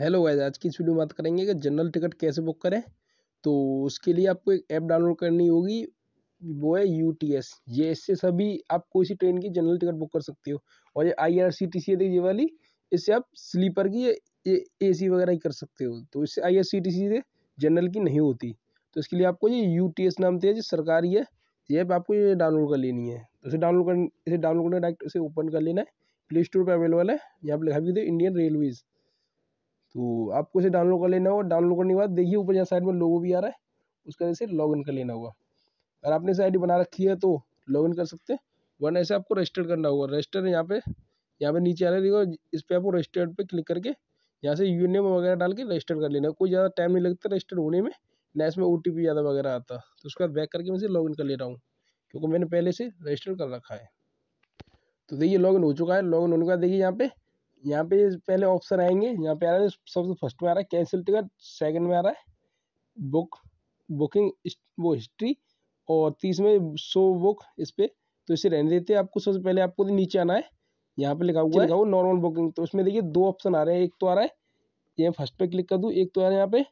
hello guys आज की इस वीडियो में बात करेंगे कि जनरल टिकट कैसे बुक करें तो उसके लिए आपको एक ऐप डाउनलोड करनी होगी वो है यू टी एस ये इससे सभी आप कोई सी ट्रेन की जनरल टिकट बुक कर सकते हो और ये आई आर सी टी सी ये वाली इससे आप स्लीपर की ये ए सी वगैरह ही कर सकते हो तो इससे I R C T C general की नहीं होती तो इसके लिए आपको ये यू टी एस नाम दिया जो सरकारी है ये ऐप आपको ये डाउनलोड कर लेनी है तो इसे डाउनलोड कर इसे डाउनलोड करना डायरेक्ट इसे ओपन कर लेना है प्ले स्टोर पर अवेलेबल है यहाँ पर लिखा भी दे इंडियन रेलवेज़ तो आपको इसे डाउनलोड कर लेना होगा डाउनलोड करने के बाद देखिए ऊपर यहाँ साइड में लोगो भी आ रहा है उसका जैसे इन कर लेना होगा अगर आपने इसे आई बना रखी है तो इन कर सकते हैं वरना इसे आपको रजिस्टर करना होगा रजिस्टर यहाँ पे यहाँ पे नीचे आ रहा है इस पर आपको रजिस्टर्ड पर क्लिक करके यहाँ से यू वगैरह डाल के रजिस्टर कर लेना कोई ज़्यादा टाइम नहीं लगता रजिस्टर होने में ना इसमें ओ ज़्यादा वगैरह आता तो उसके बाद बैक करके मैं इसे लॉगिन कर ले रहा हूँ क्योंकि मैंने पहले से रजिस्टर कर रखा है तो देखिए लॉगिन हो चुका है लॉगिन होने के बाद देखिए यहाँ पे यहाँ पे पहले ऑप्शन आएंगे यहाँ पे आ रहा है सबसे फर्स्ट में आ रहा है कैंसिल टिकट सेकंड में आ रहा है बुक बुकिंग वो हिस्ट्री और तीस में शो बुक इस पर तो इसे रहने देते हैं आपको सबसे पहले आपको नीचे आना है यहाँ पे लिखा हुआ है नॉर्मल बुकिंग तो इसमें देखिए दो ऑप्शन आ रहे हैं एक तो आ रहा है ये फर्स्ट पे क्लिक कर दूँ एक तो आ रहा है यहाँ पे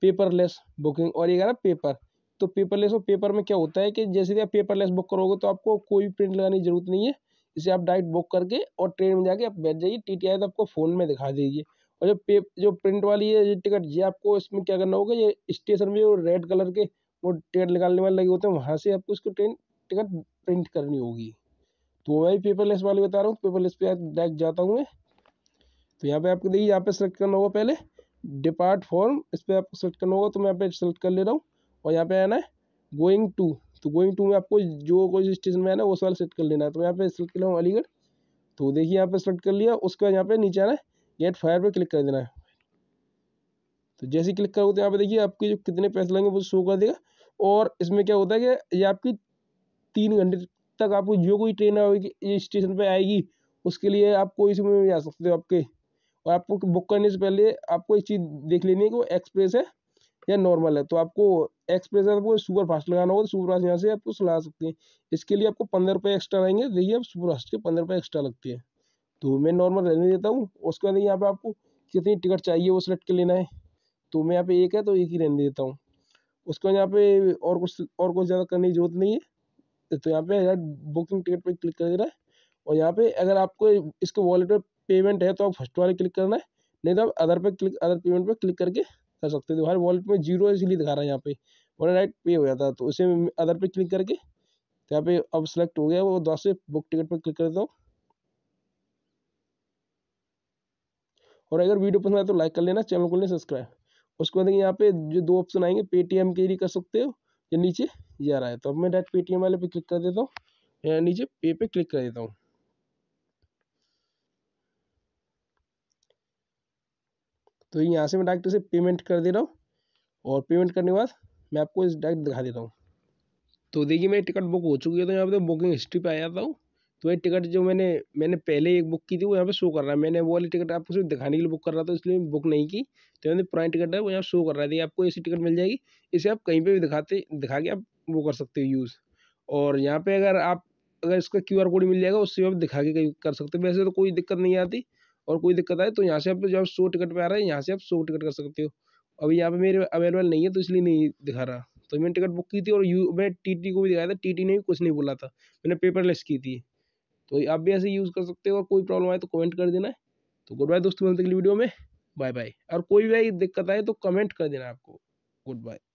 पेपरलेस बुकिंग और एक आ रहा है पेपर तो पेपरलेस और पेपर में क्या होता है कि जैसे आप पेपरलेस बुक करोगे तो आपको कोई प्रिंट लगाने की जरूरत नहीं है इसे आप डायरेक्ट बुक करके और ट्रेन में जाके आप बैठ जाइए टी टी आई तो आपको फ़ोन में दिखा दीजिए और जो पे जो प्रिंट वाली है टिकट ये आपको इसमें क्या करना होगा ये स्टेशन में जो रेड कलर के वो टिकट निकालने वाले लगे होते हैं वहाँ से आपको उसको ट्रेन टिकट प्रिंट करनी होगी तो मैं पेपरलेस वाली बता रहा हूँ पेपरलेस पे डायरेक्ट जाता हूँ मैं तो यहाँ पे आपको देखिए यहाँ पे सेलेक्ट करना होगा पहले डिपार्ट फॉर्म इस पर आपको सेलेक्ट करना होगा तो मैं यहाँ पे सेलेक्ट कर ले रहा हूँ और यहाँ पे आना है गोइंग टू तो गोइंग टू में आपको जो कोई स्टेशन में है ना वो सवाल सेलेक्ट कर लेना है तो यहाँ पे सेलेक्ट कर लूँ अलीगढ़ तो देखिए यहाँ पे सेलेक्ट कर लिया उसके बाद यहाँ पे नीचे आना है गेट फायर पे क्लिक कर देना है तो जैसे क्लिक करोगे तो यहाँ पे देखिए आपके जो कितने पैसे लगेंगे वो शो कर देगा और इसमें क्या होता है कि ये आपकी तीन घंटे तक आपको जो कोई ट्रेन आएगी ये स्टेशन पर आएगी उसके लिए आप कोई समय में जा सकते हो आपके और आपको बुक करने से पहले आपको एक चीज़ देख लेनी है कि वो एक्सप्रेस है या नॉर्मल है तो आपको एक्सप्रेस तो आपको सुपर फास्ट लगाना होगा तो सुपर फास्ट यहाँ से आपको चला सकते हैं इसके लिए आपको पंद्रह रुपये एक्स्ट्रा रहेंगे देखिए आप सुपर फास्ट के पंद्रह रुपये एक्स्ट्रा लगते हैं तो मैं नॉर्मल रहने देता हूँ उसके बाद यहाँ पर आपको कितनी टिकट चाहिए वो सिलेक्ट कर लेना है तो मैं यहाँ पे एक है तो एक ही रहने देता हूँ उसके बाद यहाँ पे और कुछ और कुछ ज़्यादा करने की जरूरत नहीं है तो यहाँ पे यार बुकिंग टिकट पे क्लिक कर देना है और यहाँ पे अगर आपको इसके वॉलेट पर पेमेंट है तो आप फर्स्ट वाले क्लिक करना है नहीं तो आप अदर पे क्लिक अदर पेमेंट पे क्लिक करके कर सकते थे हमारे वॉलेट में जीरो इसलिए दिखा रहा है यहाँ पे वन राइट पे हो जाता तो उसे अदर पे क्लिक करके तो यहाँ पे अब सेलेक्ट हो गया वो दस से बुक टिकट पर क्लिक कर देता हूँ और अगर वीडियो पसंद आए तो लाइक कर लेना चैनल को लेना सब्सक्राइब उसके बाद यहाँ पे जो दो ऑप्शन आएंगे पेटीएम के लिए कर सकते हो या नीचे जा रहा है तो अब मैं डायरेक्ट पेटीएम वाले पे क्लिक कर देता हूँ या नीचे पे पे क्लिक कर देता हूँ तो यहाँ से मैं डायरेक्ट इसे पेमेंट कर दे रहा हूँ और पेमेंट करने के बाद मैं आपको इस डायरेक्ट दिखा देता हूँ तो देखिए मेरी टिकट बुक हो चुकी है तो यहाँ पे तो बुकिंग हिस्ट्री पे आ जाता हूँ तो ये टिकट जो मैंने मैंने पहले एक बुक की थी वो यहाँ पे शो कर रहा है मैंने वो वाली टिकट आपको सिर्फ दिखाने के लिए बुक कर रहा था इसलिए बुक नहीं की तो मैंने पुरानी टिकट है वो यहाँ शो कर रहा है आपको ऐसी टिकट मिल जाएगी इसे आप कहीं पर भी दिखाते दिखा के आप वो कर सकते हो यूज़ और यहाँ पर अगर आप अगर इसका क्यू कोड मिल जाएगा उससे आप दिखा के कर सकते हो वैसे तो कोई दिक्कत नहीं आती और कोई दिक्कत आए तो यहाँ से आप जब शो टिकट पर आ रहा है यहाँ से आप शो टिकट कर सकते हो अभी यहाँ पे मेरे अवेलेबल नहीं है तो इसलिए नहीं दिखा रहा तो मैंने टिकट बुक की थी और यू मैं टी टी को भी दिखाया था टी टी ने भी कुछ नहीं बोला था मैंने पेपरलेस की थी तो आप भी ऐसे यूज़ कर सकते हो और कोई प्रॉब्लम आए तो कमेंट कर देना तो गुड बाय दोस्तों मिलते अगली वीडियो में बाय बाय और कोई भी दिक्कत आए तो कमेंट कर देना आपको गुड बाय